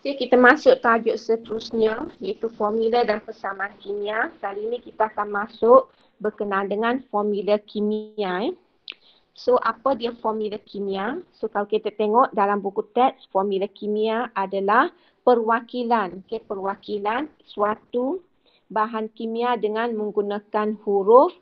Okay, kita masuk tajuk seterusnya iaitu formula dan persamaan kimia. Kali ini kita akan masuk berkenaan dengan formula kimia. Eh. So apa dia formula kimia? So kalau kita tengok dalam buku teks, formula kimia adalah perwakilan. Okay, perwakilan suatu bahan kimia dengan menggunakan huruf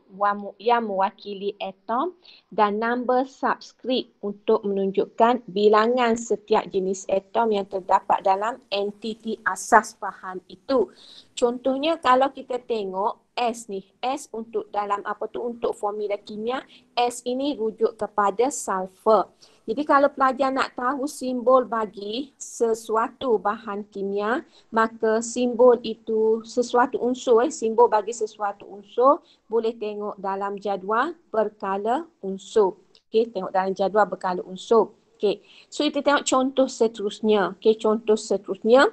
yang mewakili atom dan number subscript untuk menunjukkan bilangan setiap jenis atom yang terdapat dalam entiti asas bahan itu. Contohnya kalau kita tengok S ni, S untuk dalam apa tu untuk formula kimia, S ini rujuk kepada sulfur. Jadi kalau pelajar nak tahu simbol bagi sesuatu bahan kimia, maka simbol itu sesuatu unsur, eh, simbol bagi sesuatu unsur boleh tengok dalam jadual berkala unsur. Okey, tengok dalam jadual berkala unsur. Okey. So kita tengok contoh seterusnya. Okey, contoh seterusnya.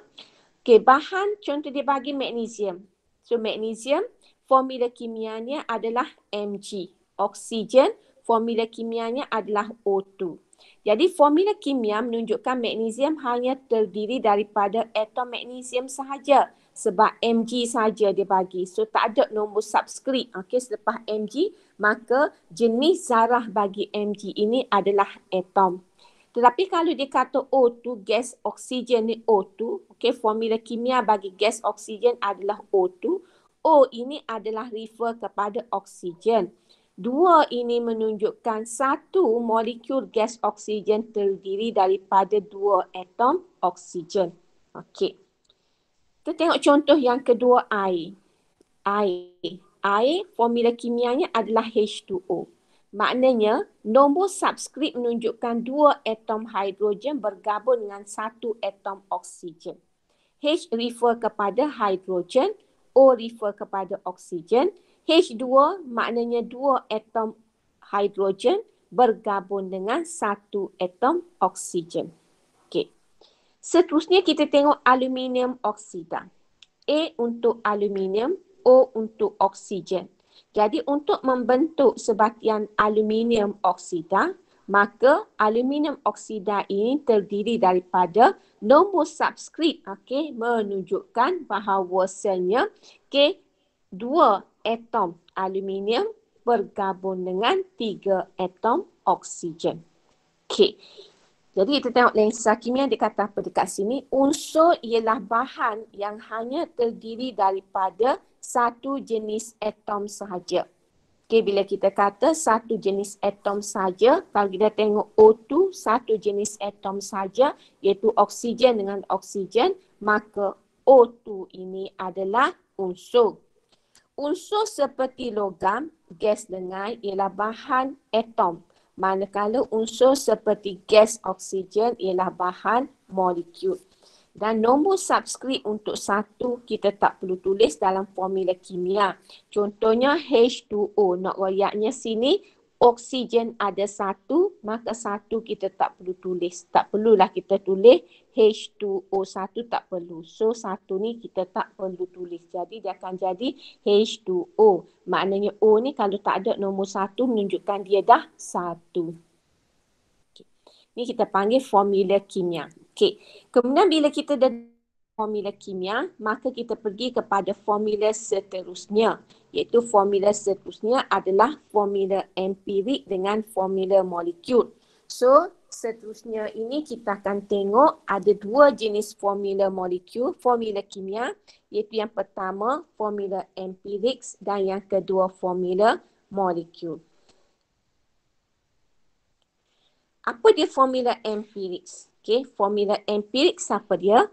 Okey, bahan contoh dia bagi magnesium. So magnesium formula kimianya adalah Mg. Oksigen formula kimianya adalah O2. Jadi formula kimia menunjukkan magnesium hanya terdiri daripada atom magnesium sahaja sebab Mg sahaja dia bagi. So tak ada nombor subscript. Okey selepas Mg maka jenis zarah bagi Mg ini adalah atom. Tetapi kalau dia kata O2 gas oksigen ni O2, okey formula kimia bagi gas oksigen adalah O2. O ini adalah refer kepada oksigen dua ini menunjukkan satu molekul gas oksigen terdiri daripada dua atom oksigen. Okey. Kita tengok contoh yang kedua air. Air. Air formula kimianya adalah H2O. Maknanya nombor subskrip menunjukkan dua atom hidrogen bergabung dengan satu atom oksigen. H refer kepada hidrogen, O refer kepada oksigen, H2 maknanya dua atom hidrogen bergabung dengan satu atom oksigen. Okey. Seterusnya kita tengok aluminium oksida. A untuk aluminium, O untuk oksigen. Jadi untuk membentuk sebatian aluminium oksida, maka aluminium oksida ini terdiri daripada nomor subscript. okey menunjukkan bahawasanya okey dua atom aluminium bergabung dengan tiga atom oksigen. Okey. Jadi kita tengok lensa kimia dia kata apa dekat sini. Unsur ialah bahan yang hanya terdiri daripada satu jenis atom sahaja. Okey, bila kita kata satu jenis atom saja, kalau kita tengok O2 satu jenis atom saja, iaitu oksigen dengan oksigen, maka O2 ini adalah unsur unsur seperti logam, gas lengan ialah bahan atom. Manakala unsur seperti gas oksigen ialah bahan molekul. Dan nombor subskrip untuk satu kita tak perlu tulis dalam formula kimia. Contohnya H2O. Nak royaknya sini oksigen ada satu, maka satu kita tak perlu tulis. Tak perlulah kita tulis H2O1 tak perlu. So satu ni kita tak perlu tulis. Jadi dia akan jadi H2O. Maknanya O ni kalau tak ada nombor satu menunjukkan dia dah satu. Okay. Ni kita panggil formula kimia. Okay. Kemudian bila kita dah formula kimia, maka kita pergi kepada formula seterusnya. Iaitu formula seterusnya adalah formula empirik dengan formula molekul. So, seterusnya ini kita akan tengok ada dua jenis formula molekul, formula kimia, iaitu yang pertama formula empirik dan yang kedua formula molekul. Apa dia formula empirik? Okay, formula empirik siapa dia?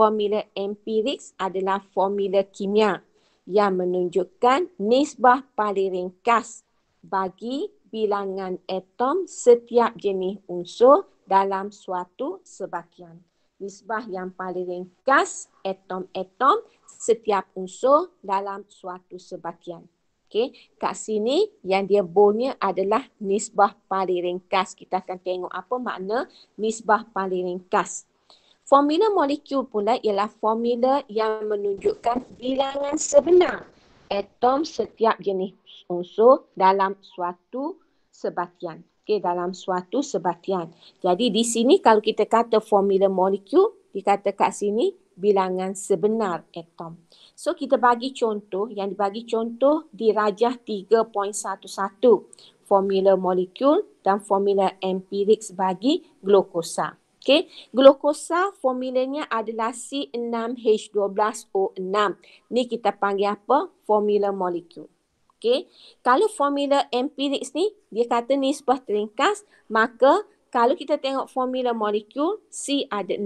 formula empiriks adalah formula kimia yang menunjukkan nisbah paling ringkas bagi bilangan atom setiap jenis unsur dalam suatu sebahagian. Nisbah yang paling ringkas atom-atom setiap unsur dalam suatu sebahagian. Okey, kat sini yang dia bolnya adalah nisbah paling ringkas. Kita akan tengok apa makna nisbah paling ringkas. Formula molekul pula ialah formula yang menunjukkan bilangan sebenar atom setiap jenis unsur dalam suatu sebatian. Okey, dalam suatu sebatian. Jadi di sini kalau kita kata formula molekul, dikata kat sini bilangan sebenar atom. So kita bagi contoh, yang dibagi contoh di Rajah 3.11 formula molekul dan formula empirik bagi glukosa. Okay, glukosa formulanya adalah C6H12O6. Ni kita panggil apa? Formula molekul. Okay, kalau formula empirik ni, dia kata ni sebuah teringkas, maka kalau kita tengok formula molekul, C ada 6,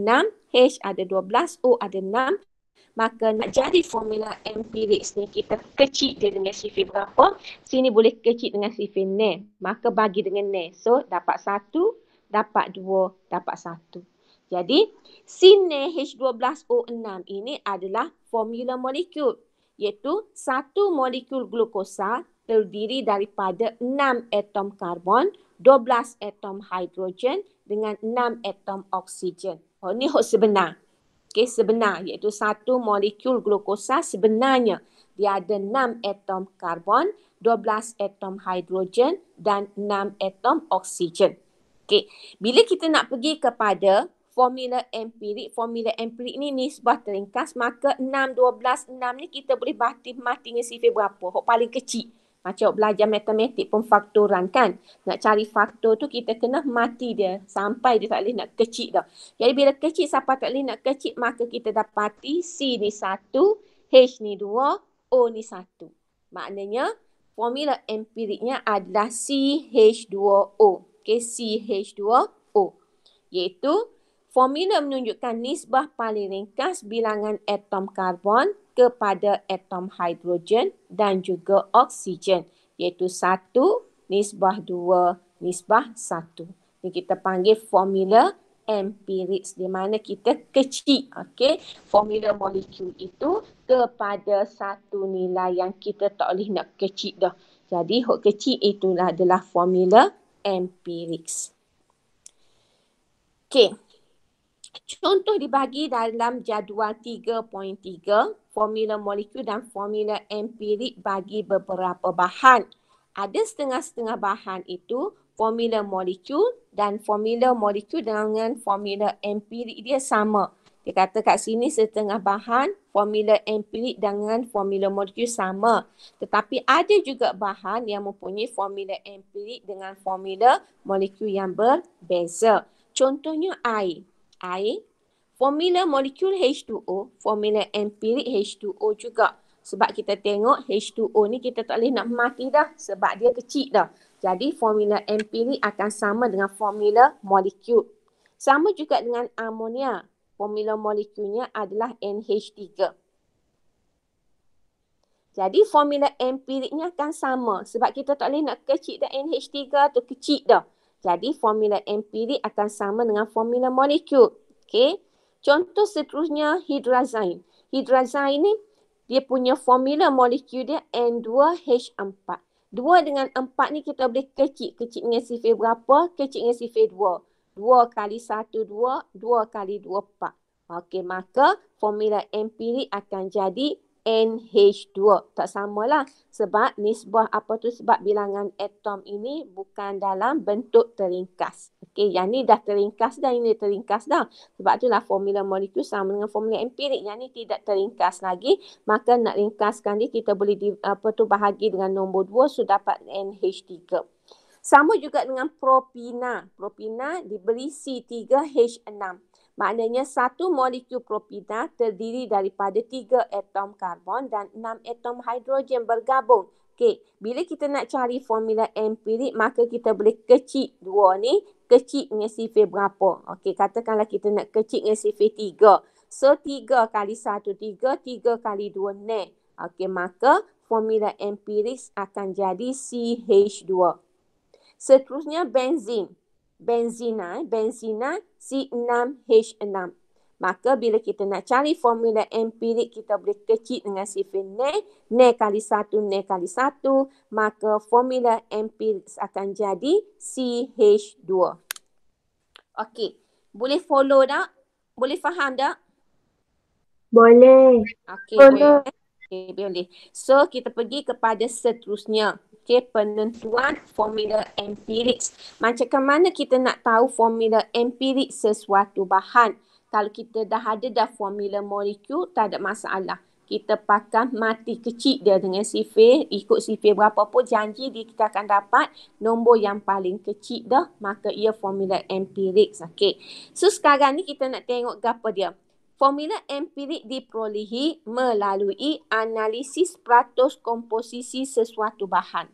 H ada 12, O ada 6, maka nak jadi formula empirik ni, kita kecil dia dengan sifir berapa, sini boleh kecil dengan sifir ne, maka bagi dengan ne. So, dapat 1, dapat dua, dapat satu. Jadi, sini H12O6 ini adalah formula molekul iaitu satu molekul glukosa terdiri daripada 6 atom karbon, 12 atom hidrogen dengan 6 atom oksigen. Oh, ini hok sebenar. Okey, sebenar iaitu satu molekul glukosa sebenarnya dia ada 6 atom karbon, 12 atom hidrogen dan 6 atom oksigen. Okay. Bila kita nak pergi kepada formula empirik, formula empirik ni nisbah teringkas maka 6, 12, 6 ni kita boleh bati matinya sifir berapa. Hok paling kecil. Macam belajar matematik pun faktoran kan. Nak cari faktor tu kita kena mati dia sampai dia tak boleh nak kecil dah. Jadi bila kecil siapa tak boleh nak kecil maka kita dapati C ni 1, H ni 2, O ni 1. Maknanya formula empiriknya adalah CH2O. KCH2O iaitu formula menunjukkan nisbah paling ringkas bilangan atom karbon kepada atom hidrogen dan juga oksigen iaitu 1 nisbah 2 nisbah 1. Ini kita panggil formula empirics di mana kita kecil okey formula molekul itu kepada satu nilai yang kita tak boleh nak kecil dah. Jadi hok kecil itulah adalah formula Empirik. Okey. Contoh dibagi dalam jadual 3.3 formula molekul dan formula empirik bagi beberapa bahan. Ada setengah-setengah bahan itu formula molekul dan formula molekul dengan formula empirik dia sama. Dia kata kat sini setengah bahan formula empirik dengan formula molekul sama. Tetapi ada juga bahan yang mempunyai formula empirik dengan formula molekul yang berbeza. Contohnya air. Air, formula molekul H2O, formula empirik H2O juga. Sebab kita tengok H2O ni kita tak boleh nak mati dah sebab dia kecil dah. Jadi formula empirik akan sama dengan formula molekul. Sama juga dengan amonia formula molekulnya adalah NH3. Jadi formula empiriknya akan sama sebab kita tak boleh nak kecil dah NH3 tu kecil dah. Jadi formula empirik akan sama dengan formula molekul. Okay. Contoh seterusnya hidrazine. Hidrazine ni dia punya formula molekul dia N2H4. Dua dengan empat ni kita boleh kecil. Kecil dengan sifir berapa? Kecil dengan sifir dua. Dua kali satu dua, dua kali dua 4. Okey, maka formula empirik akan jadi NH2. Tak samalah sebab nisbah apa tu sebab bilangan atom ini bukan dalam bentuk teringkas. Okey, yang ni dah teringkas dan ini teringkas dah. Sebab itulah formula molekul sama dengan formula empirik. Yang ni tidak teringkas lagi. Maka nak ringkaskan ni kita boleh di, apa tu bahagi dengan nombor 2 so dapat NH3. Sama juga dengan propina. Propina diberi C3H6. Maknanya satu molekul propina terdiri daripada tiga atom karbon dan enam atom hidrogen bergabung. Okey, bila kita nak cari formula empirik, maka kita boleh kecil dua ni, kecil dengan sifir berapa. Okey, katakanlah kita nak kecil dengan sifir tiga. So, tiga kali satu tiga, tiga kali dua ne. Okey, maka formula empirik akan jadi CH2. Seterusnya benzin. Benzina, eh, benzina eh, C6H6. Maka bila kita nak cari formula empirik kita boleh kecil dengan sifir ne, ne kali satu, ne kali satu, maka formula empirik akan jadi CH2. Okey, boleh follow tak? Boleh faham tak? Boleh. Okey, boleh. Okay, boleh. So kita pergi kepada seterusnya fikir penentuan formula empirik. Macam mana kita nak tahu formula empirik sesuatu bahan? Kalau kita dah ada dah formula molekul, tak ada masalah. Kita pakai mati kecil dia dengan sifir, ikut sifir berapa pun janji dia kita akan dapat nombor yang paling kecil dah, maka ia formula empirik. Okay. So sekarang ni kita nak tengok apa dia. Formula empirik diperolehi melalui analisis peratus komposisi sesuatu bahan.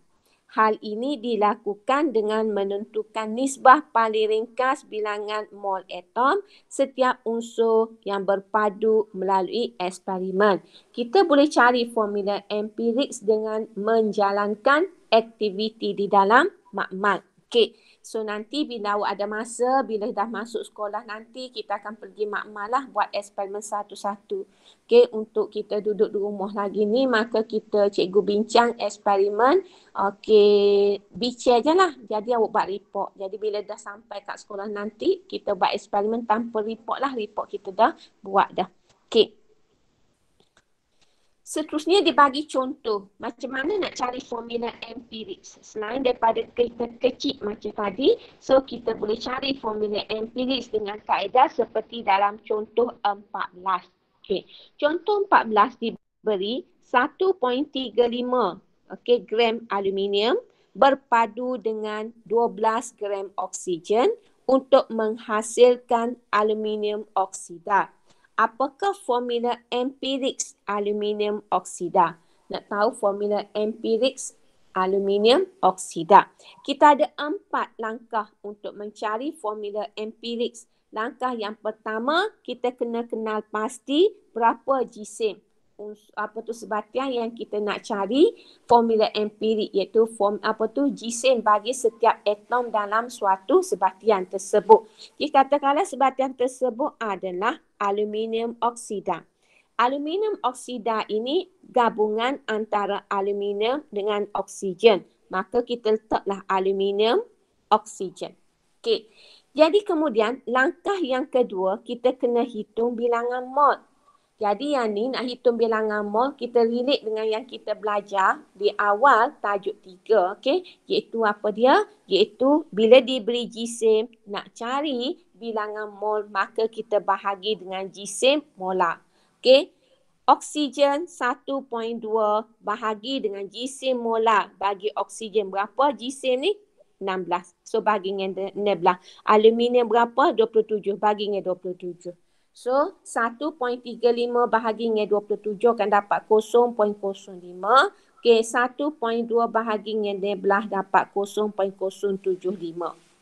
Hal ini dilakukan dengan menentukan nisbah paling ringkas bilangan mol atom setiap unsur yang berpadu melalui eksperimen. Kita boleh cari formula empiriks dengan menjalankan aktiviti di dalam makmal. Okey. So nanti bila awak ada masa, bila dah masuk sekolah nanti kita akan pergi makmal lah buat eksperimen satu-satu. Okay, untuk kita duduk di rumah lagi ni maka kita cikgu bincang eksperimen. Okay, bicar je lah. Jadi awak buat report. Jadi bila dah sampai kat sekolah nanti kita buat eksperimen tanpa report lah. Report kita dah buat dah. Okay. Seterusnya dia bagi contoh macam mana nak cari formula empirik selain daripada kita kecil macam tadi. So kita boleh cari formula empirik dengan kaedah seperti dalam contoh 14. Okay. Contoh 14 diberi 1.35 okay, gram aluminium berpadu dengan 12 gram oksigen untuk menghasilkan aluminium oksida apakah formula empirik aluminium oksida? Nak tahu formula empirik aluminium oksida? Kita ada empat langkah untuk mencari formula empirik. Langkah yang pertama, kita kena kenal pasti berapa jisim apa tu sebatian yang kita nak cari formula empirik iaitu form apa tu jisim bagi setiap atom dalam suatu sebatian tersebut. Jadi katakanlah sebatian tersebut adalah aluminium oksida. Aluminium oksida ini gabungan antara aluminium dengan oksigen. Maka kita letaklah aluminium oksigen. Okey. Jadi kemudian langkah yang kedua kita kena hitung bilangan mol jadi yang ni nak hitung bilangan mol kita relate dengan yang kita belajar di awal tajuk tiga okey iaitu apa dia iaitu bila diberi jisim nak cari bilangan mol maka kita bahagi dengan jisim mola, okey oksigen 1.2 bahagi dengan jisim mola bagi oksigen berapa jisim ni 16 so bahagi dengan 16 aluminium berapa 27 bahagi dengan 27 So 1.35 bahagi dengan 27 akan dapat 0.05. Okey 1.2 bahagi dengan 11 dapat 0.075.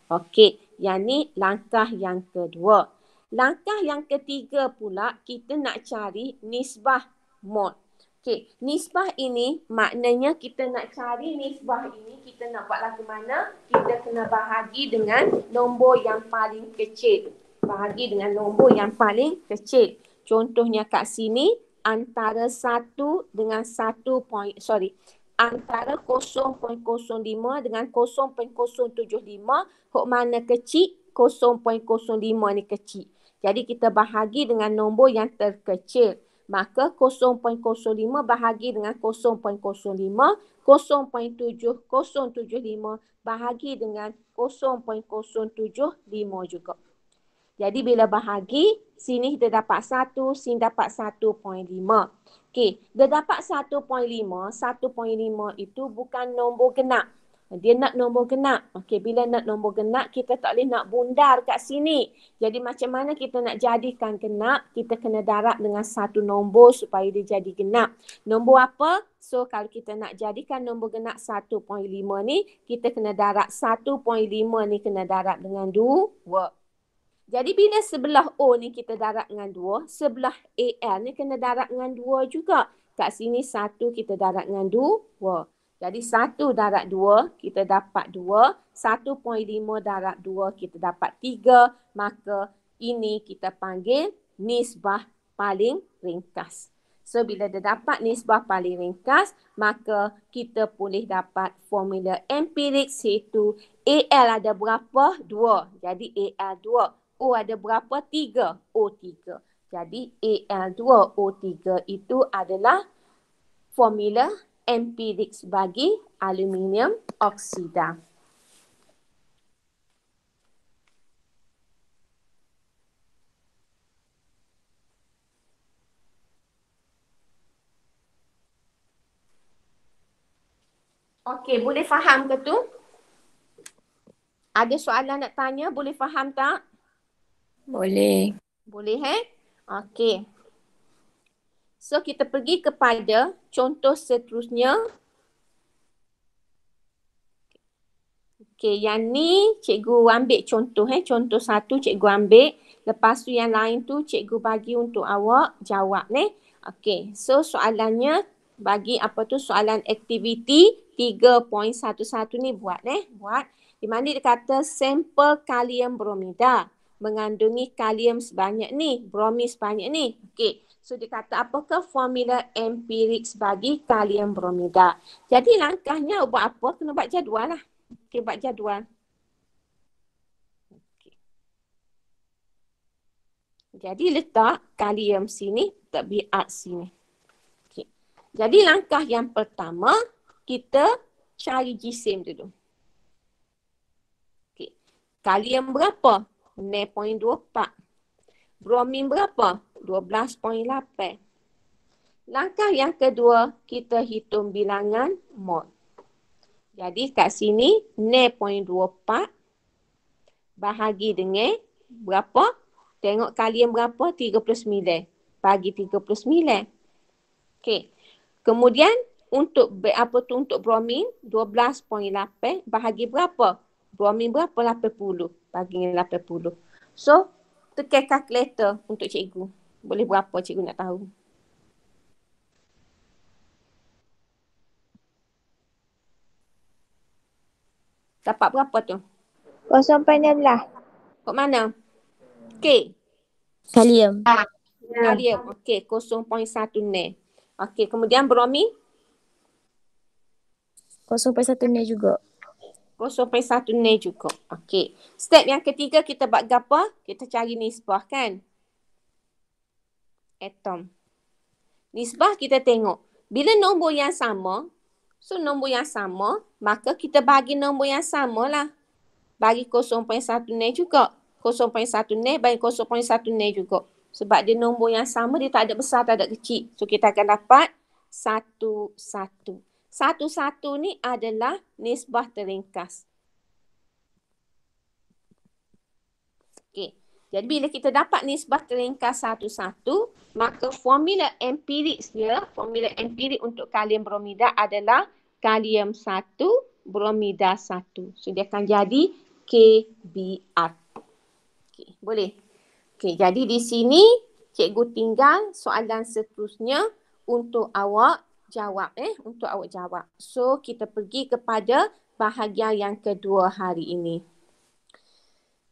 Okey, yang ni langkah yang kedua. Langkah yang ketiga pula kita nak cari nisbah mod. Okey, nisbah ini maknanya kita nak cari nisbah ini kita nak buat lagu mana? Kita kena bahagi dengan nombor yang paling kecil bahagi dengan nombor yang paling kecil. Contohnya kat sini antara 1 dengan 1 point, sorry, antara 0.05 dengan 0.075 hok mana kecil 0.05 ni kecil. Jadi kita bahagi dengan nombor yang terkecil. Maka 0.05 bahagi dengan 0.05, 0.7075 bahagi dengan 0.075 juga. Jadi bila bahagi, sini kita dapat 1, sini dapat 1.5. Okey, dia dapat 1.5, 1.5 itu bukan nombor genap. Dia nak nombor genap. Okey, bila nak nombor genap, kita tak boleh nak bundar kat sini. Jadi macam mana kita nak jadikan genap, kita kena darab dengan satu nombor supaya dia jadi genap. Nombor apa? So kalau kita nak jadikan nombor genap 1.5 ni, kita kena darab 1.5 ni kena darab dengan 2. Jadi bila sebelah O ni kita darab dengan 2, sebelah AL ni kena darab dengan 2 juga. Kat sini satu kita darab dengan 2. Jadi satu darab dua kita dapat dua. Satu poin lima darab dua kita dapat tiga. Maka ini kita panggil nisbah paling ringkas. So bila dia dapat nisbah paling ringkas, maka kita boleh dapat formula empirik situ. AL ada berapa? Dua. Jadi AL dua. O ada berapa? Tiga. O tiga. Jadi Al2O3 itu adalah formula empirik bagi aluminium oksida. Okey, boleh faham ke tu? Ada soalan nak tanya, boleh faham tak? Boleh. Boleh eh? Okey. So kita pergi kepada contoh seterusnya. Okey, yang ni cikgu ambil contoh eh. Contoh satu cikgu ambil. Lepas tu yang lain tu cikgu bagi untuk awak jawab ni. Eh? Okey, so soalannya bagi apa tu soalan aktiviti 3.11 ni buat ni. Eh? Buat. Di mana dia kata sampel kalium bromida mengandungi kalium sebanyak ni, bromi sebanyak ni. Okey. So dia kata apakah formula empirik bagi kalium bromida? Jadi langkahnya buat apa? Kena buat jadual lah. Okey, buat jadual. Okay. Jadi letak kalium sini, letak biat sini. Okey. Jadi langkah yang pertama, kita cari jisim dulu. Okey. Kalium berapa? 9.24. Bromin berapa? 12.8. Langkah yang kedua, kita hitung bilangan mol. Jadi kat sini 9.24 bahagi dengan berapa? Tengok kalian berapa? 39. Bagi 39. Okey. Kemudian untuk apa tu untuk bromin 12.8 bahagi berapa? Bromin berapa? 80 lapan puluh. So, tekan calculator untuk cikgu. Boleh berapa cikgu nak tahu. Dapat berapa tu? lah. Kok mana? K. Kalium. Kalium. Okey, 0.1 ne. Okey, kemudian bromi? 0.1 ne juga. 0.1 nil cukup. Okey. Step yang ketiga kita buat gapa? Kita cari nisbah kan? Atom. Nisbah kita tengok. Bila nombor yang sama, so nombor yang sama, maka kita bagi nombor yang sama lah. Bagi 0.1 nil juga. 0.1 nil bagi 0.1 nil juga. Sebab dia nombor yang sama, dia tak ada besar, tak ada kecil. So kita akan dapat 1, 1 satu-satu ni adalah nisbah teringkas. Okey. Jadi bila kita dapat nisbah teringkas satu-satu, maka formula empirik dia, formula empirik untuk kalium bromida adalah kalium satu, bromida satu. So dia akan jadi KBR. Okey, boleh? Okey, jadi di sini cikgu tinggal soalan seterusnya untuk awak jawab eh untuk awak jawab. So kita pergi kepada bahagian yang kedua hari ini.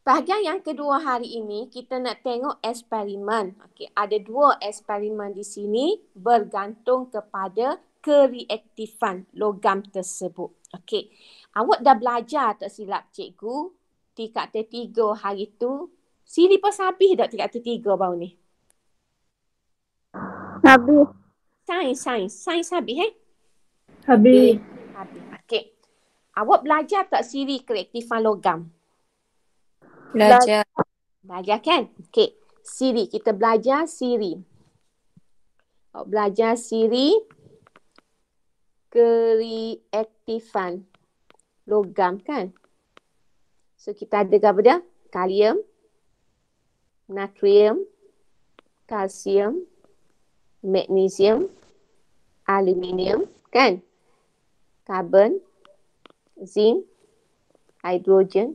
Bahagian yang kedua hari ini kita nak tengok eksperimen. Okey, ada dua eksperimen di sini bergantung kepada kereaktifan logam tersebut. Okey. Awak dah belajar tak silap cikgu tingkat tiga hari tu sini pas habis dah tingkat tiga baru ni. Habis. Sains, sains. Sains habis, eh? Habis. habis. Habis. Okay. Awak belajar tak siri kreatifan logam? Belajar. Belajar kan? Okay. Siri. Kita belajar siri. Awak belajar siri kreatifan logam kan? So kita ada apa dia? Kalium. Natrium. Kalsium. Kalsium magnesium, aluminium, kan? Carbon, zinc, hydrogen.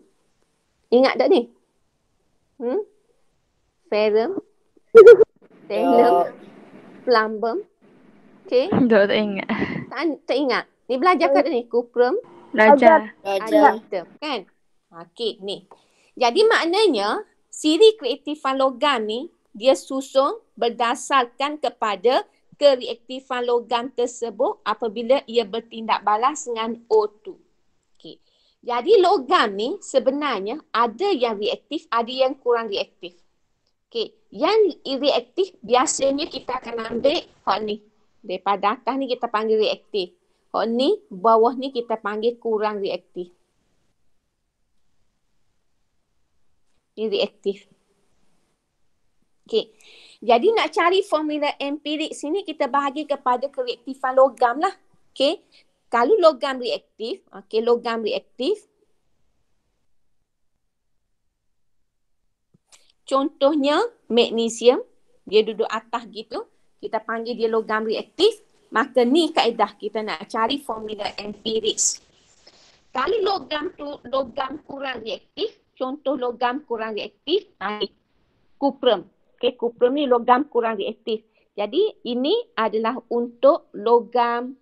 Ingat tak ni? Hmm? Ferrum, telum, ya. plumbum. Okay. Tak, tak ingat. Tak, tak ingat. Ni belajar kat ni? Cuprum. Belajar. Belajar. Kan? Okay, ni. Jadi maknanya, siri kreatifan logam ni dia susun berdasarkan kepada kereaktifan logam tersebut apabila ia bertindak balas dengan O2. Okay. Jadi logam ni sebenarnya ada yang reaktif, ada yang kurang reaktif. Okay. Yang reaktif biasanya kita akan ambil hot ni. Daripada atas ni kita panggil reaktif. Hot ni, bawah ni kita panggil kurang reaktif. Ini reaktif. Okey. Jadi nak cari formula empirik sini kita bahagi kepada kereaktifan logam lah. Okey. Kalau logam reaktif, okey logam reaktif. Contohnya magnesium, dia duduk atas gitu, kita panggil dia logam reaktif. Maka ni kaedah kita nak cari formula empirik. Kalau logam tu logam kurang reaktif, contoh logam kurang reaktif, kuprum okay, kuprum ni logam kurang reaktif. Jadi ini adalah untuk logam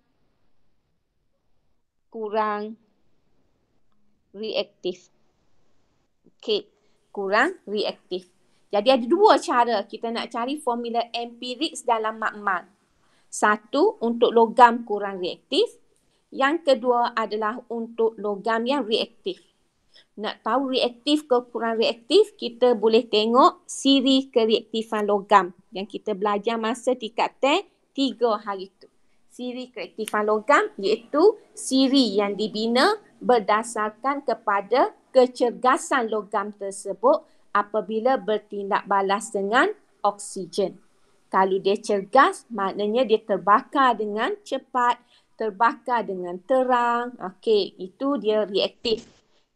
kurang reaktif. Okay, kurang reaktif. Jadi ada dua cara kita nak cari formula empirik dalam makmal. Satu untuk logam kurang reaktif. Yang kedua adalah untuk logam yang reaktif. Nak tahu reaktif ke kurang reaktif, kita boleh tengok siri kereaktifan logam yang kita belajar masa tingkat teh tiga hari itu. Siri kereaktifan logam iaitu siri yang dibina berdasarkan kepada kecergasan logam tersebut apabila bertindak balas dengan oksigen. Kalau dia cergas, maknanya dia terbakar dengan cepat, terbakar dengan terang. Okey, itu dia reaktif.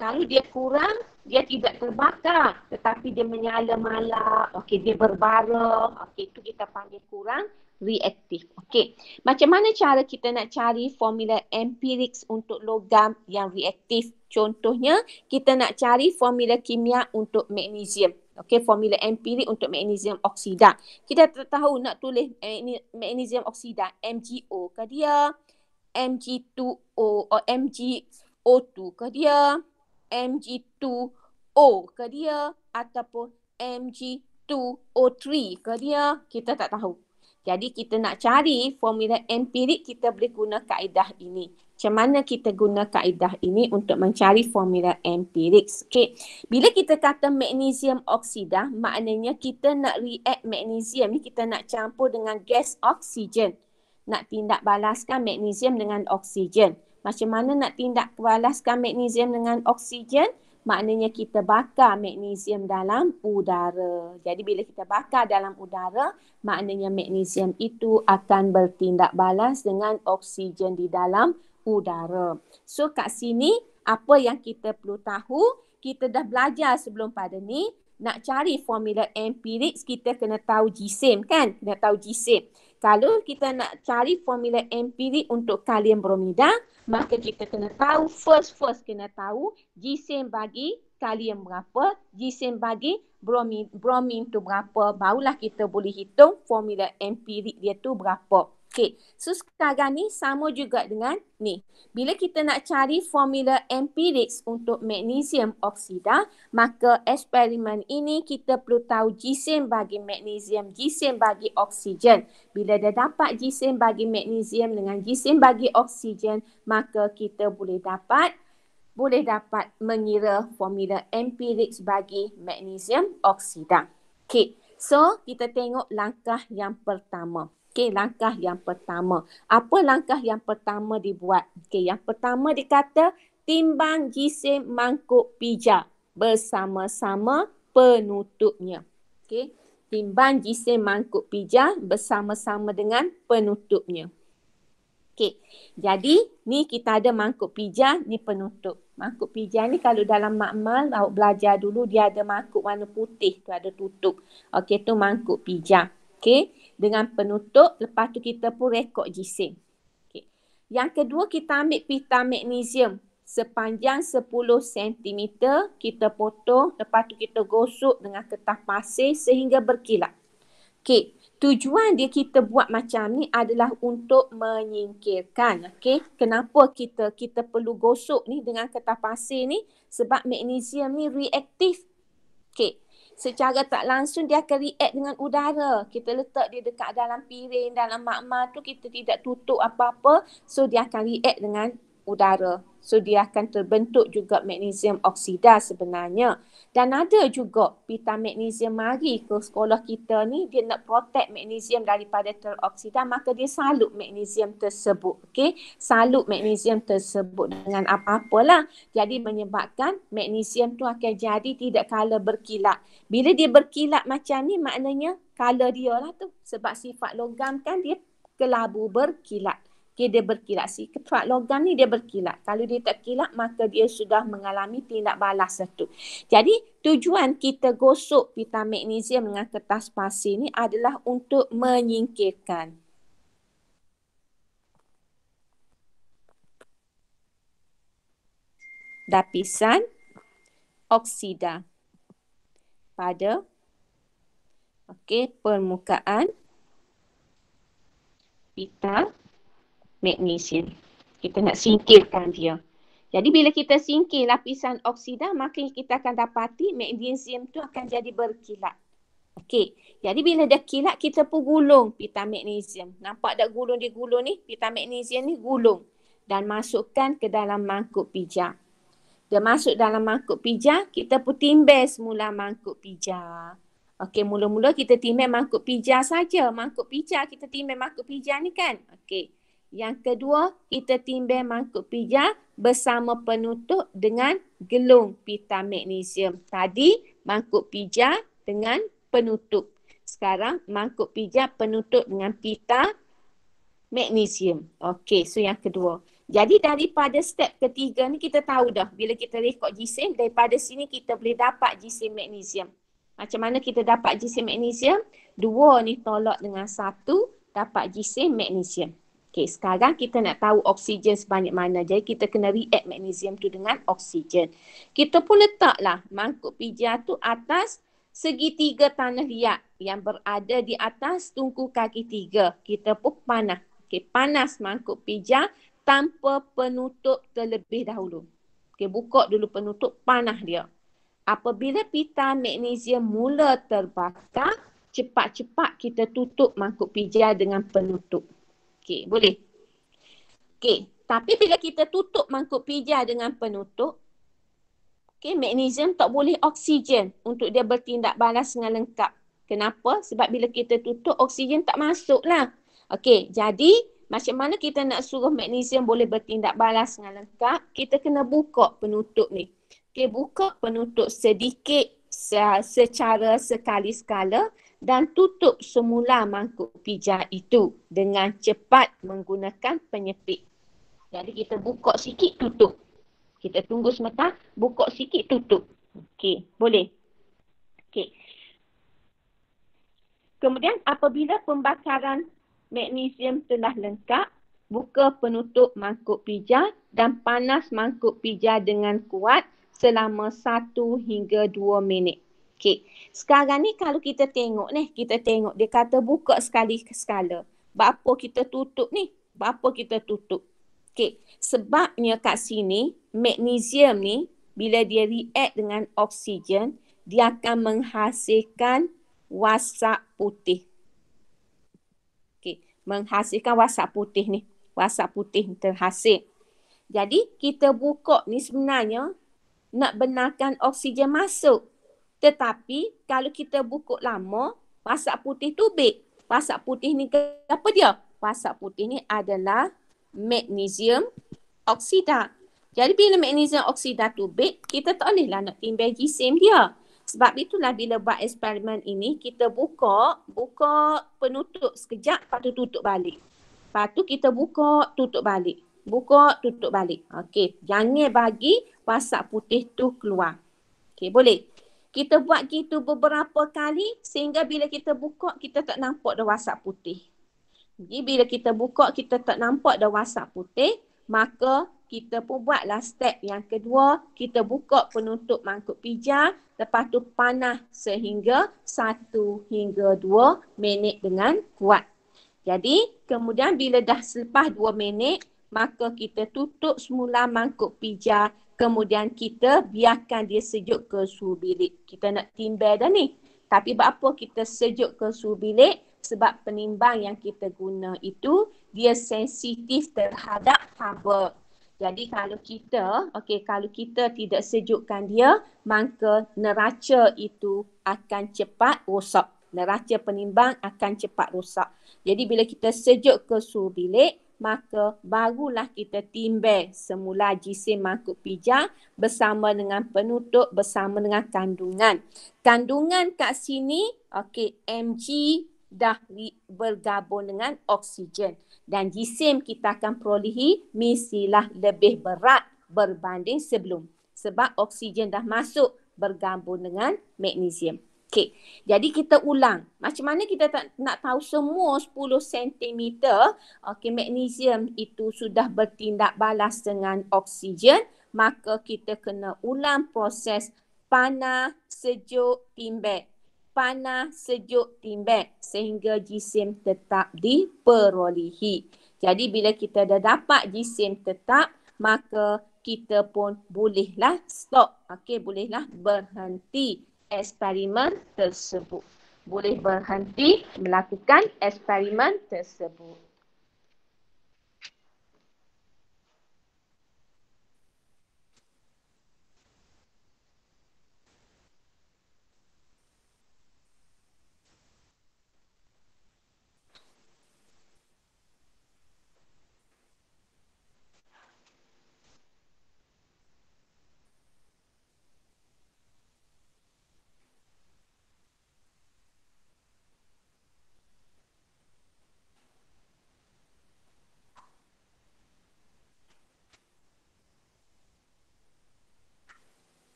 Kalau dia kurang, dia tidak terbakar. Tetapi dia menyala malap, okay, dia berbara. Okay, itu kita panggil kurang reaktif. Okay. Macam mana cara kita nak cari formula empirik untuk logam yang reaktif? Contohnya, kita nak cari formula kimia untuk magnesium. Okay, formula empirik untuk magnesium oksida. Kita tahu nak tulis magnesium oksida, MgO ke dia, Mg2O, Mg O2 ke dia, MG2O ke dia ataupun MG2O3 ke dia, kita tak tahu. Jadi kita nak cari formula empirik kita boleh guna kaedah ini. Macam mana kita guna kaedah ini untuk mencari formula empirik. Okay. Bila kita kata magnesium oksida, maknanya kita nak react magnesium ni kita nak campur dengan gas oksigen. Nak tindak balaskan magnesium dengan oksigen macam mana nak tindak balaskan magnesium dengan oksigen maknanya kita bakar magnesium dalam udara. Jadi bila kita bakar dalam udara, maknanya magnesium itu akan bertindak balas dengan oksigen di dalam udara. So kat sini apa yang kita perlu tahu, kita dah belajar sebelum pada ni nak cari formula empirik kita kena tahu jisim kan? Kena tahu jisim. Kalau kita nak cari formula empirik untuk kalium bromida, maka kita kena tahu, first-first kena tahu jisim bagi kalium berapa, jisim bagi bromin, bromin tu berapa, barulah kita boleh hitung formula empirik dia tu berapa. Okay. So sekarang ni sama juga dengan ni. Bila kita nak cari formula empirics untuk magnesium oksida, maka eksperimen ini kita perlu tahu jisim bagi magnesium, jisim bagi oksigen. Bila dah dapat jisim bagi magnesium dengan jisim bagi oksigen, maka kita boleh dapat boleh dapat mengira formula empirics bagi magnesium oksida. Okay. So, kita tengok langkah yang pertama. Okey, langkah yang pertama. Apa langkah yang pertama dibuat? Okey, yang pertama dikata timbang jisim mangkuk pijak bersama-sama penutupnya. Okey, timbang jisim mangkuk pijak bersama-sama dengan penutupnya. Okey, jadi ni kita ada mangkuk pijak, ni penutup. Mangkuk pijak ni kalau dalam makmal, awak belajar dulu dia ada mangkuk warna putih tu ada tutup. Okey, tu mangkuk pijak. Okey, dengan penutup lepas tu kita pun rekod jisim. Okay. Yang kedua kita ambil pita magnesium sepanjang 10 cm kita potong lepas tu kita gosok dengan ketah pasir sehingga berkilat. Okey, tujuan dia kita buat macam ni adalah untuk menyingkirkan. Okey, kenapa kita kita perlu gosok ni dengan ketah pasir ni? Sebab magnesium ni reaktif. Okey, secara tak langsung dia akan react dengan udara. Kita letak dia dekat dalam piring, dalam makmal tu kita tidak tutup apa-apa. So dia akan react dengan udara. So dia akan terbentuk juga magnesium oksida sebenarnya. Dan ada juga pita magnesium mari ke sekolah kita ni dia nak protect magnesium daripada teroksida maka dia salut magnesium tersebut. Okay? Salut magnesium tersebut dengan apa-apalah. Jadi menyebabkan magnesium tu akan jadi tidak kala berkilat. Bila dia berkilat macam ni maknanya kala dia lah tu. Sebab sifat logam kan dia kelabu berkilat okay, dia berkilat. Si logam ni dia berkilat. Kalau dia tak kilat, maka dia sudah mengalami tindak balas itu. Jadi tujuan kita gosok pita magnesium dengan kertas pasir ni adalah untuk menyingkirkan. lapisan oksida pada okay permukaan pita magnesium. Kita nak singkirkan dia. Jadi bila kita singkir lapisan oksida, makin kita akan dapati magnesium tu akan jadi berkilat. Okey. Jadi bila dia kilat, kita pun gulung pita magnesium. Nampak tak gulung dia gulung ni? Pita magnesium ni gulung. Dan masukkan ke dalam mangkuk pijak. Dia masuk dalam mangkuk pijak, kita pun timbel semula mangkuk pijak. Okey, mula-mula kita timbel mangkuk pijak saja. Mangkuk pijak, kita timbel mangkuk pijak ni kan? Okey. Yang kedua, kita timbang mangkuk pijar bersama penutup dengan gelung pita magnesium. Tadi mangkuk pijar dengan penutup. Sekarang mangkuk pijar penutup dengan pita magnesium. Okey, so yang kedua. Jadi daripada step ketiga ni kita tahu dah bila kita rekod jisim daripada sini kita boleh dapat jisim magnesium. Macam mana kita dapat jisim magnesium? Dua ni tolak dengan satu dapat jisim magnesium. Okay, sekarang kita nak tahu oksigen sebanyak mana. Jadi kita kena react magnesium tu dengan oksigen. Kita pun letaklah mangkuk pijar tu atas segitiga tanah liat yang berada di atas tungku kaki tiga. Kita pun panas. Okay, panas mangkuk pijar tanpa penutup terlebih dahulu. Okay, buka dulu penutup, panah dia. Apabila pita magnesium mula terbakar, cepat-cepat kita tutup mangkuk pijar dengan penutup. Okey, boleh. Okey, tapi bila kita tutup mangkuk pijar dengan penutup, okey, magnesium tak boleh oksigen untuk dia bertindak balas dengan lengkap. Kenapa? Sebab bila kita tutup, oksigen tak masuk lah. Okey, jadi macam mana kita nak suruh magnesium boleh bertindak balas dengan lengkap, kita kena buka penutup ni. Okey, buka penutup sedikit secara sekali-sekala dan tutup semula mangkuk pijar itu dengan cepat menggunakan penyepit. Jadi kita buka sikit tutup. Kita tunggu sebentar, buka sikit tutup. Okey, boleh. Okey. Kemudian apabila pembakaran magnesium telah lengkap, buka penutup mangkuk pijar dan panas mangkuk pijar dengan kuat selama satu hingga dua minit. Okey. Sekarang ni kalau kita tengok ni, kita tengok dia kata buka sekali skala. Bapa kita tutup ni? bapa kita tutup? Okey. Sebabnya kat sini magnesium ni bila dia react dengan oksigen, dia akan menghasilkan wasap putih. Okey, menghasilkan wasap putih ni. Wasap putih terhasil. Jadi kita buka ni sebenarnya nak benarkan oksigen masuk. Tetapi kalau kita buku lama, pasak putih tu baik. Pasak putih ni apa dia? Pasak putih ni adalah magnesium oksida. Jadi bila magnesium oksida tu baik, kita tak bolehlah nak timbang jisim dia. Sebab itulah bila buat eksperimen ini, kita buka, buka penutup sekejap, lepas tu tutup balik. Lepas tu kita buka, tutup balik. Buka, tutup balik. Okey, jangan bagi pasak putih tu keluar. Okey, boleh? Kita buat gitu beberapa kali sehingga bila kita buka kita tak nampak dah wasap putih. Jadi bila kita buka kita tak nampak dah wasap putih maka kita pun buatlah step yang kedua kita buka penutup mangkuk pijar lepas tu panah sehingga satu hingga dua minit dengan kuat. Jadi kemudian bila dah selepas dua minit maka kita tutup semula mangkuk pijar Kemudian kita biarkan dia sejuk ke suhu bilik. Kita nak timbal dah ni. Tapi buat apa kita sejuk ke suhu bilik? Sebab penimbang yang kita guna itu dia sensitif terhadap hawa. Jadi kalau kita, okey kalau kita tidak sejukkan dia, maka neraca itu akan cepat rosak. Neraca penimbang akan cepat rosak. Jadi bila kita sejuk ke suhu bilik, maka barulah kita timbang semula jisim mangkuk pijar bersama dengan penutup bersama dengan kandungan. Kandungan kat sini, okey, Mg dah bergabung dengan oksigen dan jisim kita akan perolehi misilah lebih berat berbanding sebelum sebab oksigen dah masuk bergabung dengan magnesium. Okey, Jadi kita ulang. Macam mana kita tak, nak tahu semua 10 cm okey magnesium itu sudah bertindak balas dengan oksigen. Maka kita kena ulang proses panah sejuk timbek. Panah sejuk timbek sehingga jisim tetap diperolehi. Jadi bila kita dah dapat jisim tetap maka kita pun bolehlah stop. Okey bolehlah berhenti eksperimen tersebut. Boleh berhenti melakukan eksperimen tersebut.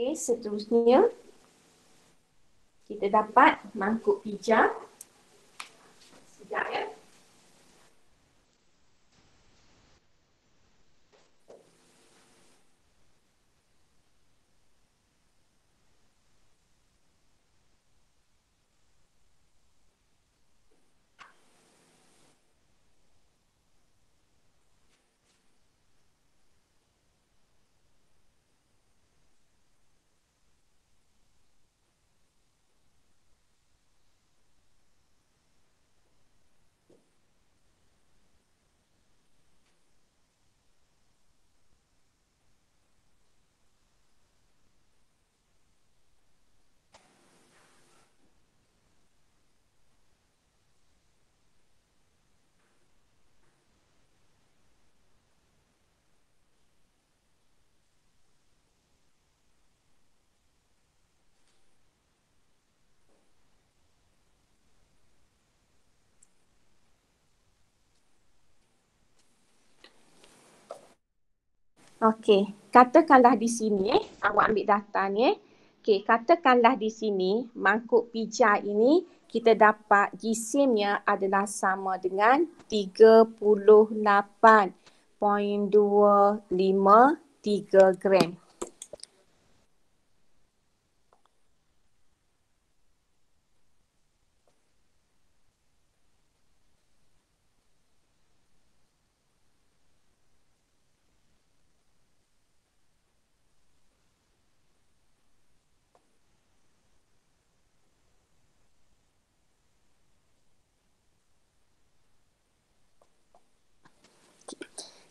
Okey, seterusnya kita dapat mangkuk pijak. Okey, katakanlah di sini awak ambil data ni. Okey, katakanlah di sini mangkuk pijar ini kita dapat jisimnya adalah sama dengan 38.253 gram.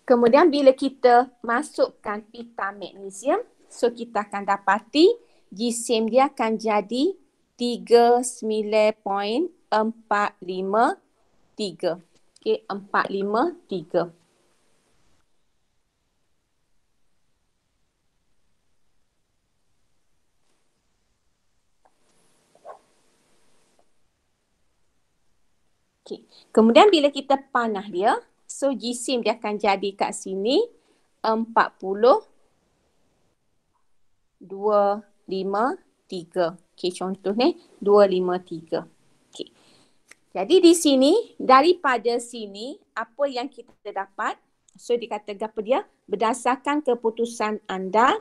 Kemudian bila kita masukkan pita magnesium, so kita akan dapati jisim dia akan jadi 39.453. Okey, 453. Okay. Kemudian bila kita panah dia, So jisim dia akan jadi kat sini 40 2 5 3. Okey contoh ni 2 5 3. Okey. Jadi di sini daripada sini apa yang kita dapat? So dikatakan apa dia? Berdasarkan keputusan anda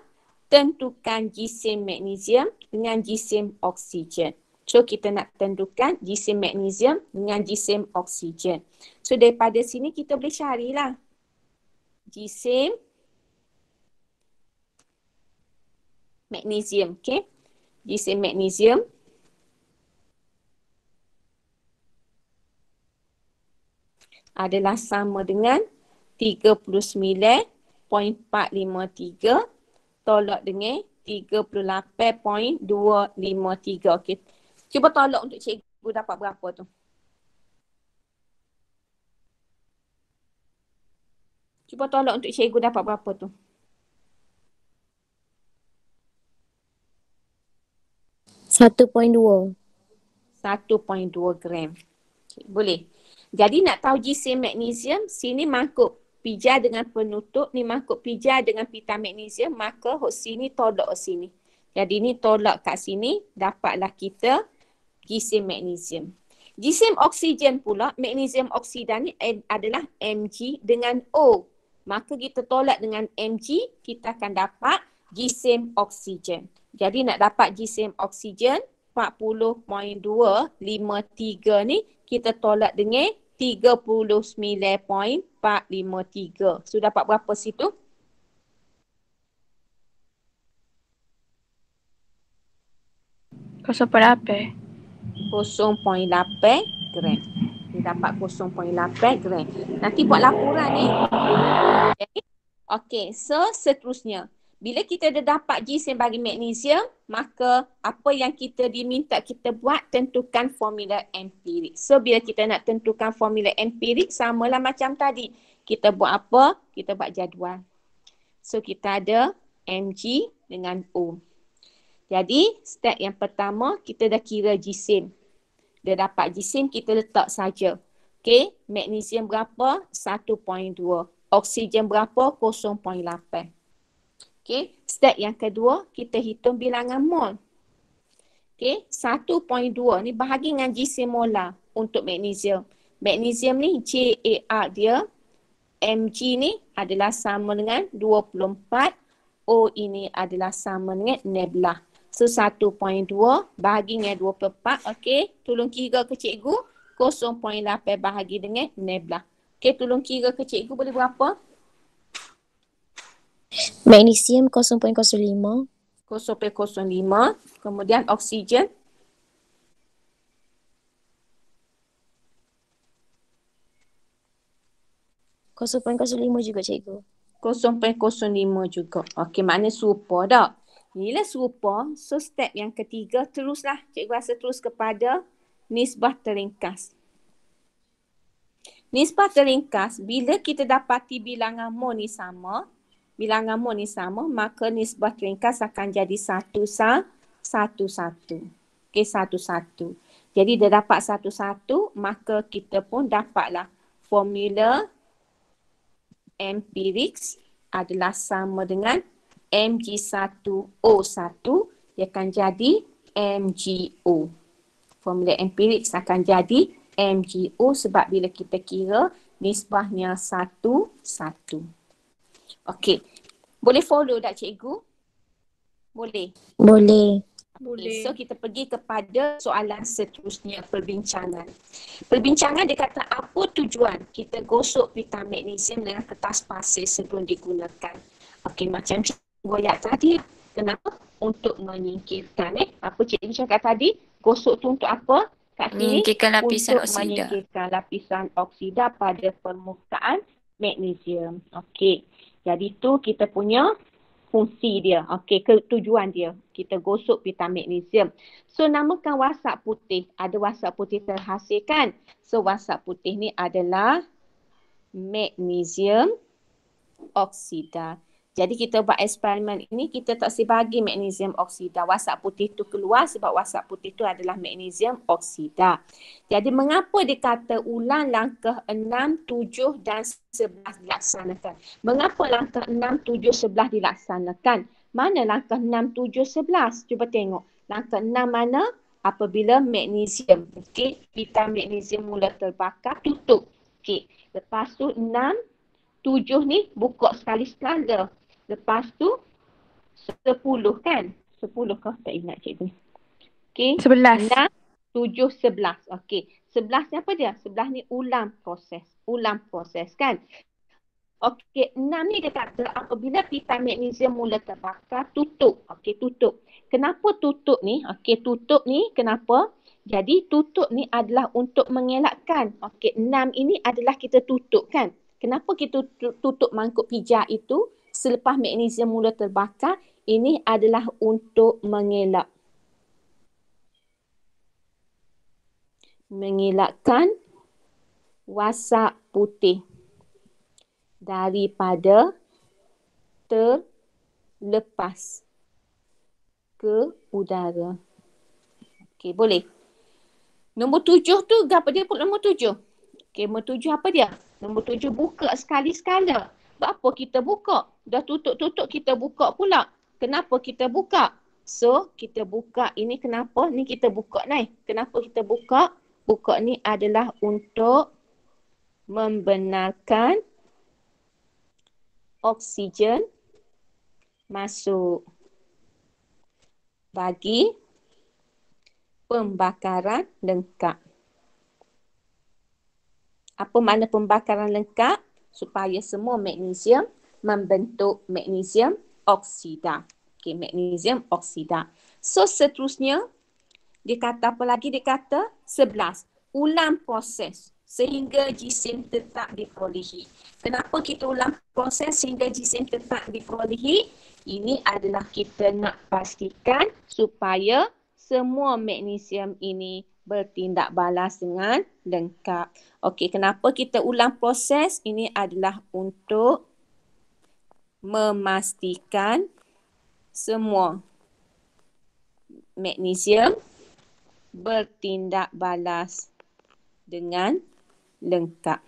tentukan jisim magnesium dengan jisim oksigen. So kita nak tentukan jisim magnesium dengan jisim oksigen. So daripada sini kita boleh carilah jisim magnesium. Okay. Jisim magnesium. adalah sama dengan 39.453 tolak dengan 38.253. Okay. Cuba tolak untuk cikgu dapat berapa tu. Cuba tolak untuk cikgu dapat berapa tu. Satu point dua. Satu point dua gram. Okay, boleh. Jadi nak tahu GC magnesium, sini mangkuk pijar dengan penutup, ni mangkuk pijar dengan pita magnesium, maka hok sini tolak sini. Jadi ni tolak kat sini, dapatlah kita gisim magnesium. Gisim oksigen pula, magnesium oksida ni adalah Mg dengan O. Maka kita tolak dengan Mg, kita akan dapat gisim oksigen. Jadi nak dapat gisim oksigen 40.253 ni kita tolak dengan 39.453. Sudah dapat berapa situ? Kau sampai apa? 0.8 gram. Dia dapat 0.8 gram. Nanti buat laporan ni. Eh. Okay. okay, so seterusnya. Bila kita dah dapat G yang bagi magnesium, maka apa yang kita diminta kita buat tentukan formula empirik. So bila kita nak tentukan formula empirik, sama lah macam tadi. Kita buat apa? Kita buat jadual. So kita ada Mg dengan O jadi step yang pertama kita dah kira jisim. Dia dapat jisim kita letak saja. Okay, magnesium berapa? 1.2. Oksigen berapa? 0.8. Okay, step yang kedua kita hitung bilangan mol. Okay, 1.2 ni bahagi dengan jisim molar untuk magnesium. Magnesium ni JAR dia, Mg ni adalah sama dengan 24, O ini adalah sama dengan neblah. So 1.2 bahagi dengan 24. okay? Tolong kira ke cikgu. 0.8 bahagi dengan 16. Okay, Tolong kira ke cikgu boleh berapa? Magnesium 0.05. 0.05. Kemudian oksigen. Kosong kosong lima juga cikgu. Kosong kosong lima juga. Okey, mana super tak? Bila serupa, so step yang ketiga teruslah cikgu rasa terus kepada nisbah teringkas. Nisbah teringkas, bila kita dapati bilangan mol ni sama, bilangan mol ni sama, maka nisbah teringkas akan jadi satu satu satu. Okey, satu satu. Jadi dia dapat satu satu, maka kita pun dapatlah formula empiriks adalah sama dengan Mg1O1 dia akan jadi MgO. Formula empirik akan jadi MgO sebab bila kita kira nisbahnya 1 1. Okey. Boleh follow tak cikgu? Boleh. Boleh. Boleh. So kita pergi kepada soalan seterusnya perbincangan. Perbincangan dia kata apa tujuan kita gosok vitamin magnesium dengan kertas pasir sebelum digunakan. Okey macam cikgu goyak tadi kenapa? Untuk menyingkirkan eh. Apa cikgu cakap tadi? Gosok tu untuk apa? Kat menyingkirkan lapisan untuk oksida. menyingkirkan lapisan oksida pada permukaan magnesium. Okey. Jadi tu kita punya fungsi dia. Okey, ke tujuan dia. Kita gosok vitamin magnesium. So, namakan wasap putih. Ada wasap putih terhasil kan? So, wasap putih ni adalah magnesium oksida. Jadi kita buat eksperimen ini, kita tak si bagi magnesium oksida. Wasap putih tu keluar sebab wasap putih tu adalah magnesium oksida. Jadi mengapa dikata ulang langkah 6, 7 dan 11 dilaksanakan? Mengapa langkah 6, 7, 11 dilaksanakan? Mana langkah 6, 7, 11? Cuba tengok. Langkah 6 mana? Apabila magnesium. Okey Pita magnesium mula terbakar, tutup. Okey Lepas tu 6, tujuh ni buka sekali sekala. Lepas tu sepuluh kan? Sepuluh kau tak ingat cikgu. Okay. Sebelas. Enam, tujuh, sebelas. Okay. Sebelas ni apa dia? Sebelas ni ulang proses. Ulang proses kan? okay enam ni dia kata apabila pita magnesium mula terbakar, tutup. okay tutup. Kenapa tutup ni? okay tutup ni kenapa? Jadi tutup ni adalah untuk mengelakkan. okay enam ini adalah kita tutup kan? Kenapa kita tutup mangkuk pijar itu? selepas magnesium mula terbakar ini adalah untuk mengelak mengelakkan wasak putih daripada terlepas ke udara. Okey, boleh. Nombor tujuh tu apa dia pun nombor tujuh. Okey, nombor tujuh apa dia? Nombor tujuh buka sekali-sekala. Buat apa kita buka? dah tutup-tutup kita buka pula. Kenapa kita buka? So, kita buka ini kenapa? Ni kita buka ni. Kenapa kita buka? Buka ni adalah untuk membenarkan oksigen masuk bagi pembakaran lengkap. Apa makna pembakaran lengkap? Supaya semua magnesium membentuk magnesium oksida. Okey, magnesium oksida. So seterusnya dia kata apa lagi? Dia kata 11. Ulang proses sehingga jisim tetap diperolehi. Kenapa kita ulang proses sehingga jisim tetap diperolehi? Ini adalah kita nak pastikan supaya semua magnesium ini bertindak balas dengan lengkap. Okey, kenapa kita ulang proses? Ini adalah untuk memastikan semua magnesium bertindak balas dengan lengkap.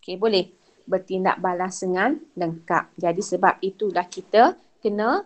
Okey, boleh. Bertindak balas dengan lengkap. Jadi sebab itulah kita kena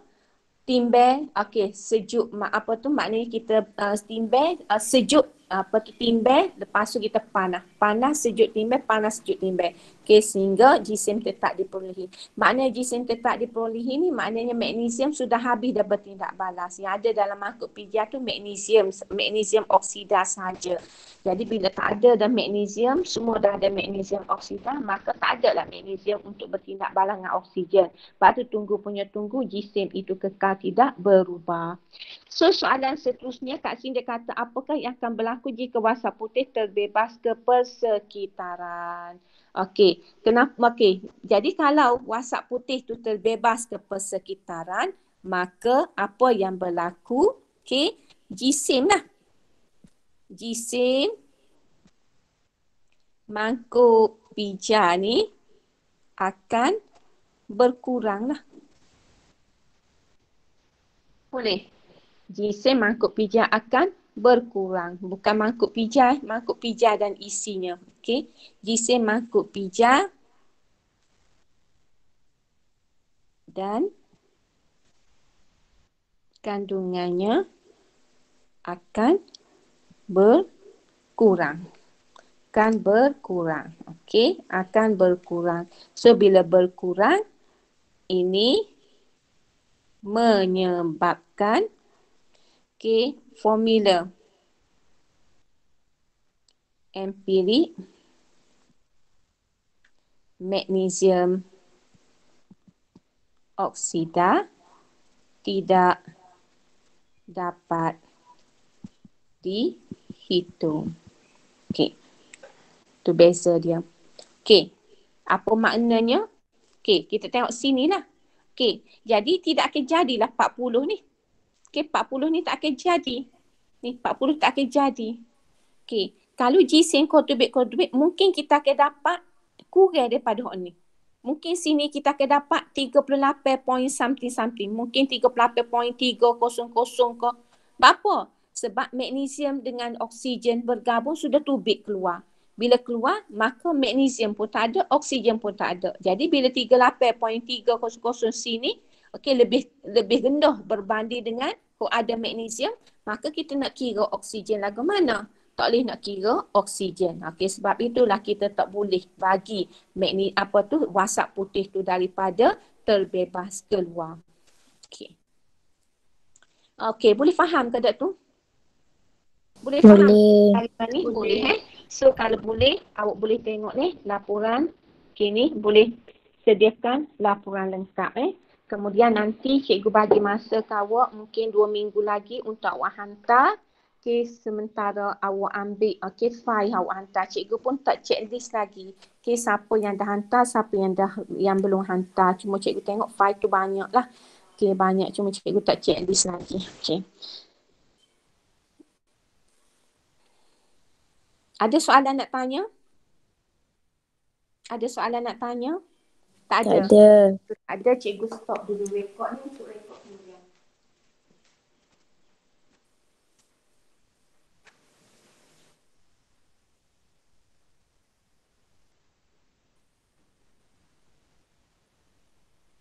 timbel, okey, sejuk apa tu maknanya kita uh, timbel uh, sejuk apa kita timbel lepas tu kita panah panas sejuk timbal, panas sejuk timbal. Okay, sehingga jisim tetap diperolehi. Maknanya jisim tetap diperolehi ni maknanya magnesium sudah habis dah bertindak balas. Yang ada dalam makut pijar tu magnesium, magnesium oksida saja. Jadi bila tak ada dah magnesium, semua dah ada magnesium oksida, maka tak ada lah magnesium untuk bertindak balas dengan oksigen. Lepas tu tunggu punya tunggu, jisim itu kekal tidak berubah. So soalan seterusnya, Kak Sin dia kata apakah yang akan berlaku jika wasap putih terbebas ke pers persekitaran. Okey, kenapa? Okey, jadi kalau wasap putih tu terbebas ke persekitaran, maka apa yang berlaku? Okey, jisim lah. Jisim mangkuk bija ni akan berkurang lah. Boleh. Jisim mangkuk bija akan berkurang. Bukan mangkuk pijar, eh. mangkuk pijar dan isinya. Okey. Jisim mangkuk pijar dan kandungannya akan berkurang. Akan berkurang. Okey. Akan berkurang. So, bila berkurang, ini menyebabkan okay, formula empirik magnesium oksida tidak dapat dihitung. Okey. Tu beza dia. Okey. Apa maknanya? Okey, kita tengok sini lah. Okey, jadi tidak akan jadilah 40 ni okay, 40 ni tak akan jadi. Ni 40 tak akan jadi. Okay. Kalau jisim kau tubik kau tubik, mungkin kita akan dapat kurang daripada orang ni. Mungkin sini kita akan dapat 38 point something something. Mungkin 38 point 300 ke. Berapa? Sebab magnesium dengan oksigen bergabung sudah tubik keluar. Bila keluar, maka magnesium pun tak ada, oksigen pun tak ada. Jadi bila 38.300 sini, okey lebih lebih rendah berbanding dengan oh ada magnesium, maka kita nak kira oksigen lagu mana. Tak boleh nak kira oksigen. Okey, sebab itulah kita tak boleh bagi magne- apa tu wasap putih tu daripada terbebas keluar. Okey. Okey, boleh faham ke tu? Boleh, boleh faham? Boleh. Ni? Boleh. Eh? So kalau boleh, awak boleh tengok ni laporan. Okey ni boleh sediakan laporan lengkap eh. Kemudian nanti cikgu bagi masa ke awak mungkin dua minggu lagi untuk awak hantar kes sementara awak ambil okay kes file awak hantar. Cikgu pun tak checklist lagi kes siapa yang dah hantar, siapa yang dah yang belum hantar. Cuma cikgu tengok file tu banyak lah. Okay, banyak. Cuma cikgu tak checklist lagi. Okay. Ada soalan nak tanya? Ada soalan nak tanya? tak ada. Tak ada. Ada cikgu stop dulu record ni untuk record.